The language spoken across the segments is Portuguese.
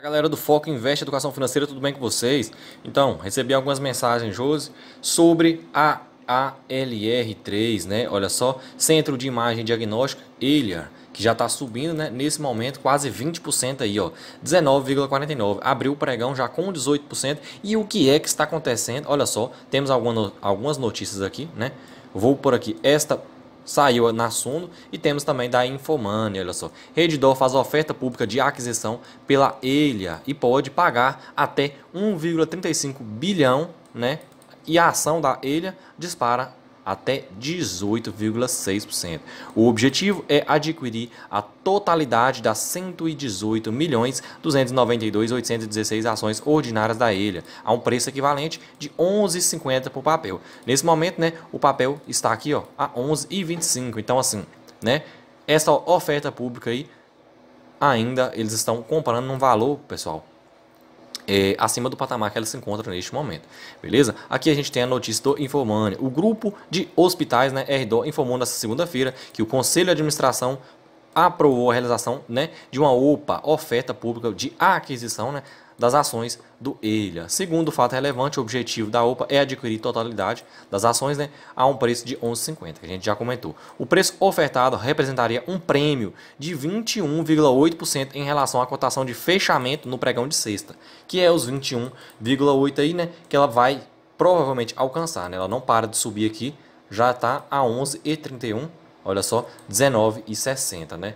A galera do Foco Investe Educação Financeira, tudo bem com vocês? Então, recebi algumas mensagens, Josi, sobre a ALR3, né? Olha só, Centro de Imagem Diagnóstica, ILIAR, que já está subindo, né? Nesse momento, quase 20% aí, ó, 19,49. Abriu o pregão já com 18%. E o que é que está acontecendo? Olha só, temos algumas notícias aqui, né? Vou por aqui esta saiu na Suno e temos também da Infomania, olha só. Reddor faz oferta pública de aquisição pela Elia e pode pagar até 1,35 bilhão, né? E a ação da Elia dispara até 18,6%. O objetivo é adquirir a totalidade das 118 milhões 292.816 ações ordinárias da ilha, a um preço equivalente de 11,50 por papel. Nesse momento, né, o papel está aqui, ó, a 11,25. Então assim, né, essa oferta pública aí ainda eles estão comprando num valor, pessoal, é, acima do patamar que ela se encontra neste momento. Beleza? Aqui a gente tem a notícia do Informânia. O grupo de hospitais, né, RDO, informou nesta segunda-feira que o Conselho de Administração aprovou a realização né, de uma OPA, oferta pública de aquisição, né, das ações do EILA. Segundo fato relevante, o objetivo da OPA é adquirir totalidade das ações né, a um preço de 11,50, que a gente já comentou. O preço ofertado representaria um prêmio de 21,8% em relação à cotação de fechamento no pregão de sexta, que é os 21,8 aí, né, que ela vai provavelmente alcançar, né? Ela não para de subir aqui, já está a 11,31, olha só, 19,60, né?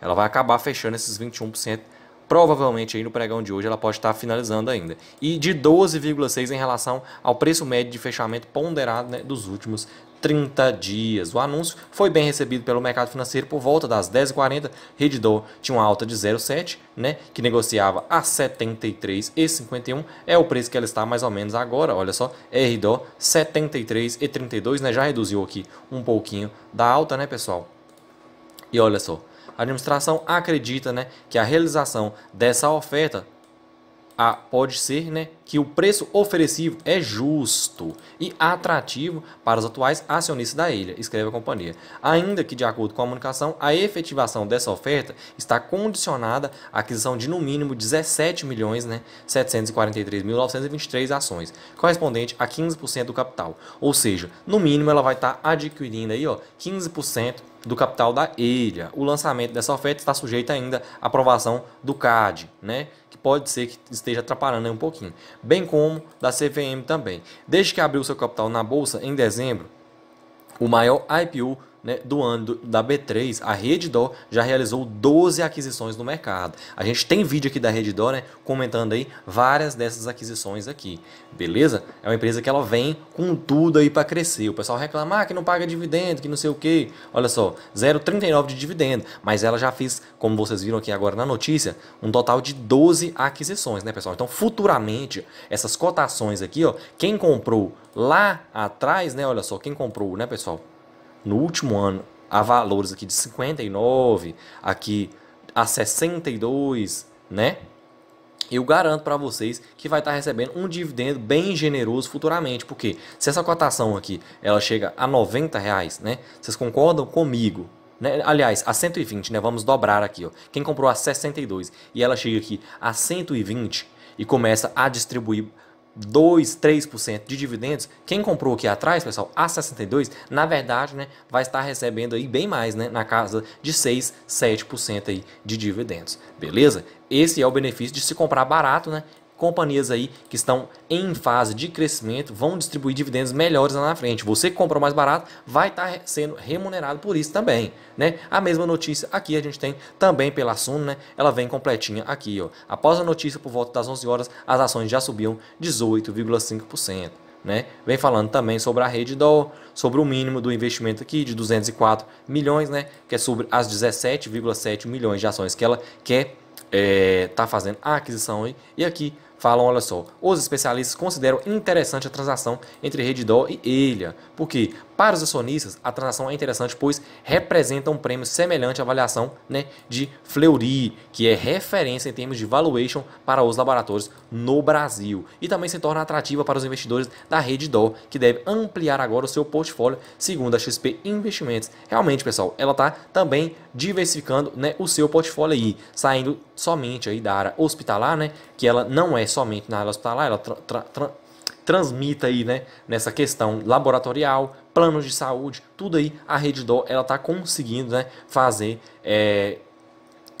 Ela vai acabar fechando esses 21% provavelmente aí no pregão de hoje ela pode estar finalizando ainda. E de 12,6 em relação ao preço médio de fechamento ponderado né, dos últimos 30 dias. O anúncio foi bem recebido pelo mercado financeiro por volta das 10h40. Redidor tinha uma alta de 0,7, né, que negociava a 73,51. É o preço que ela está mais ou menos agora. Olha só, é RDO 73,32, né, já reduziu aqui um pouquinho da alta, né, pessoal? E olha só, a administração acredita né, que a realização dessa oferta a, pode ser né, que o preço oferecido é justo e atrativo para os atuais acionistas da ilha, escreve a companhia. Ainda que, de acordo com a comunicação, a efetivação dessa oferta está condicionada à aquisição de no mínimo 17 milhões né, 743.923 ações, correspondente a 15% do capital. Ou seja, no mínimo ela vai estar adquirindo aí, ó, 15% do capital da ilha. O lançamento dessa oferta está sujeito ainda à aprovação do CAD, né? que pode ser que esteja atrapalhando um pouquinho, bem como da CVM também. Desde que abriu seu capital na bolsa em dezembro, o maior IPO né, do ano da B3, a Reddor já realizou 12 aquisições no mercado. A gente tem vídeo aqui da Reddor, né, comentando aí várias dessas aquisições aqui, beleza? É uma empresa que ela vem com tudo aí para crescer. O pessoal reclamar ah, que não paga dividendo, que não sei o que. Olha só, 0,39 de dividendo, mas ela já fez, como vocês viram aqui agora na notícia, um total de 12 aquisições, né, pessoal? Então, futuramente, essas cotações aqui, ó, quem comprou lá atrás, né, olha só, quem comprou, né, pessoal? no último ano a valores aqui de 59, aqui a 62, né? Eu garanto para vocês que vai estar tá recebendo um dividendo bem generoso futuramente, porque se essa cotação aqui ela chega a 90 reais, né? Vocês concordam comigo? Né? Aliás, a 120, né? Vamos dobrar aqui, ó. Quem comprou a 62 e ela chega aqui a 120 e começa a distribuir 2, 3% de dividendos, quem comprou aqui atrás, pessoal, a 62, na verdade, né, vai estar recebendo aí bem mais, né, na casa de 6, 7% aí de dividendos. Beleza? Esse é o benefício de se comprar barato, né, companhias aí que estão em fase de crescimento vão distribuir dividendos melhores lá na frente. Você que comprou mais barato vai estar tá sendo remunerado por isso também, né? A mesma notícia aqui a gente tem também pela Suno, né? Ela vem completinha aqui, ó. Após a notícia por volta das 11 horas, as ações já subiam 18,5%. Né? Vem falando também sobre a rede DOL, sobre o mínimo do investimento aqui de 204 milhões, né? Que é sobre as 17,7 milhões de ações que ela quer é, tá fazendo a aquisição aí. E aqui falam, olha só, os especialistas consideram interessante a transação entre Redidor e Elia, porque para os acionistas a transação é interessante pois representa um prêmio semelhante à avaliação né, de Fleury, que é referência em termos de valuation para os laboratórios no Brasil, e também se torna atrativa para os investidores da Redidor, que deve ampliar agora o seu portfólio segundo a XP Investimentos. Realmente, pessoal, ela está também diversificando né, o seu portfólio aí, saindo somente aí da área hospitalar, né? Que ela não é somente na área hospitalar, ela tra tra tra transmita aí, né? Nessa questão laboratorial, planos de saúde, tudo aí a Rede Dó ela está conseguindo, né? Fazer é,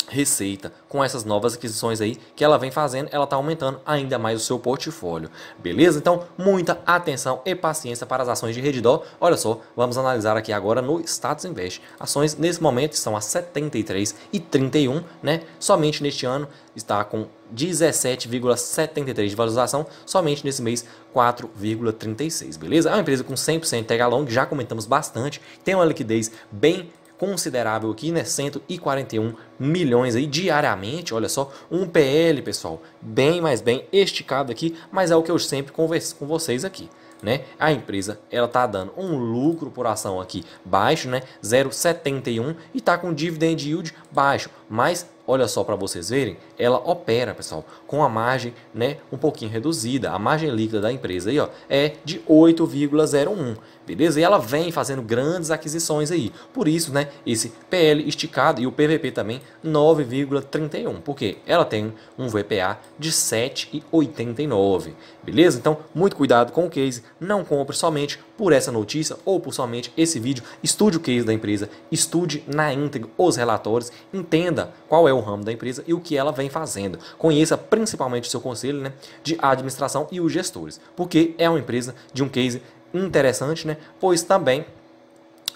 receita com essas novas aquisições aí que ela vem fazendo, ela está aumentando ainda mais o seu portfólio, beleza? Então, muita atenção e paciência para as ações de Redidor. Olha só, vamos analisar aqui agora no Status Invest. Ações nesse momento estão a 73 e 31, né? Somente neste ano está com 17,73 de valorização, somente nesse mês 4,36, beleza? É uma empresa com 100% tag along, já comentamos bastante, tem uma liquidez bem considerável aqui, né? 141 milhões aí diariamente, olha só, um PL, pessoal, bem mais bem esticado aqui, mas é o que eu sempre converso com vocês aqui. Né? A empresa ela tá dando um lucro por ação aqui baixo, né? 0,71 e tá com dividend yield baixo, mas Olha só para vocês verem, ela opera, pessoal, com a margem né, um pouquinho reduzida. A margem líquida da empresa aí, ó, é de 8,01, beleza? E ela vem fazendo grandes aquisições aí. Por isso, né, esse PL esticado e o PVP também 9,31, porque ela tem um VPA de 7,89, beleza? Então, muito cuidado com o case, não compre somente por essa notícia ou por somente esse vídeo. Estude o case da empresa, estude na íntegra os relatórios, entenda qual é o o ramo da empresa e o que ela vem fazendo. Conheça principalmente o seu conselho né, de administração e os gestores, porque é uma empresa de um case interessante, né, pois também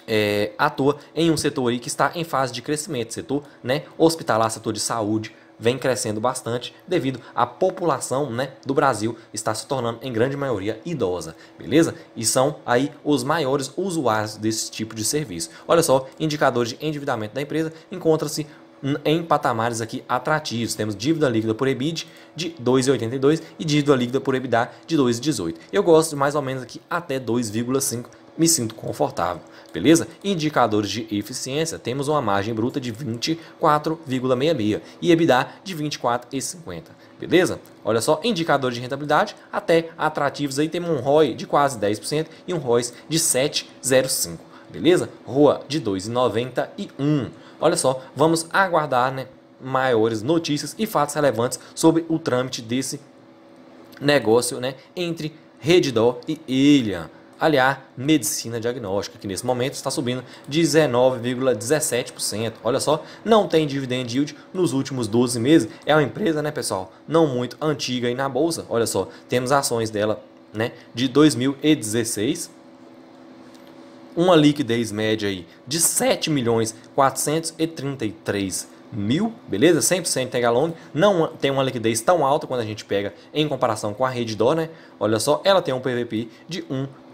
é, atua em um setor que está em fase de crescimento, setor né, hospitalar, setor de saúde, vem crescendo bastante devido à população né, do Brasil está se tornando em grande maioria idosa, beleza? E são aí os maiores usuários desse tipo de serviço. Olha só, indicadores de endividamento da empresa encontra-se em patamares aqui atrativos. Temos dívida líquida por EBIT de 2,82 e dívida líquida por EBITDA de 2,18. Eu gosto de mais ou menos aqui até 2,5 me sinto confortável, beleza? Indicadores de eficiência, temos uma margem bruta de 24,66 e EBITDA de 24,50, beleza? Olha só, indicadores de rentabilidade até atrativos aí, temos um ROI de quase 10% e um ROI de 7,05, beleza? ROA de 2,91. Olha só, vamos aguardar né, maiores notícias e fatos relevantes sobre o trâmite desse negócio né, entre Redidor e Ilha. Aliás, medicina diagnóstica, que nesse momento está subindo 19,17%. Olha só, não tem dividend yield nos últimos 12 meses. É uma empresa, né, pessoal, não muito antiga aí na bolsa. Olha só, temos ações dela, né, de 2016 uma liquidez média aí de 7 milhões 433 mil, beleza? 100% Tegalone, não tem uma liquidez tão alta quando a gente pega em comparação com a rede dó, né? Olha só, ela tem um PVPI de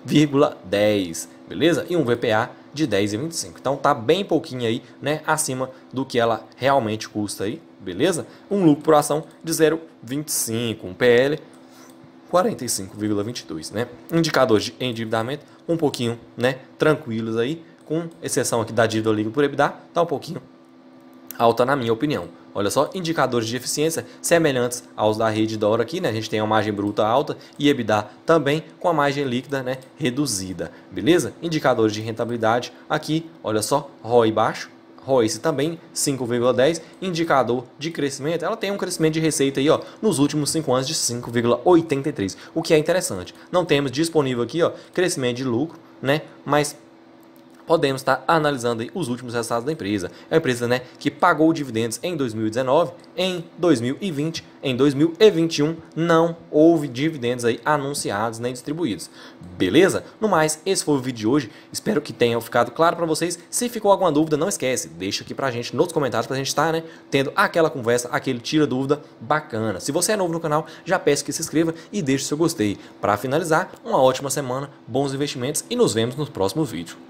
1,10, beleza? E um VPA de 10,25. Então tá bem pouquinho aí, né, acima do que ela realmente custa aí, beleza? Um lucro por ação de 0,25, um PL 45,22, né? Indicadores de endividamento um pouquinho né, tranquilos aí, com exceção aqui da dívida líquida por EBITDA, está um pouquinho alta na minha opinião. Olha só, indicadores de eficiência semelhantes aos da rede Dora aqui, né? A gente tem a margem bruta alta e EBITDA também com a margem líquida, né, reduzida. Beleza? Indicadores de rentabilidade aqui, olha só, ROI baixo, Royce também 5,10, indicador de crescimento. Ela tem um crescimento de receita aí, ó, nos últimos 5 anos de 5,83, o que é interessante. Não temos disponível aqui, ó, crescimento de lucro, né? Mas podemos estar analisando os últimos resultados da empresa. É uma empresa né, que pagou dividendos em 2019, em 2020, em 2021 não houve dividendos aí anunciados nem distribuídos. Beleza? No mais, esse foi o vídeo de hoje. Espero que tenha ficado claro para vocês. Se ficou alguma dúvida, não esquece, deixa aqui pra gente nos comentários pra gente estar, tá, né, tendo aquela conversa, aquele tira dúvida bacana. Se você é novo no canal, já peço que se inscreva e deixe seu gostei. Para finalizar, uma ótima semana, bons investimentos e nos vemos no próximo vídeo.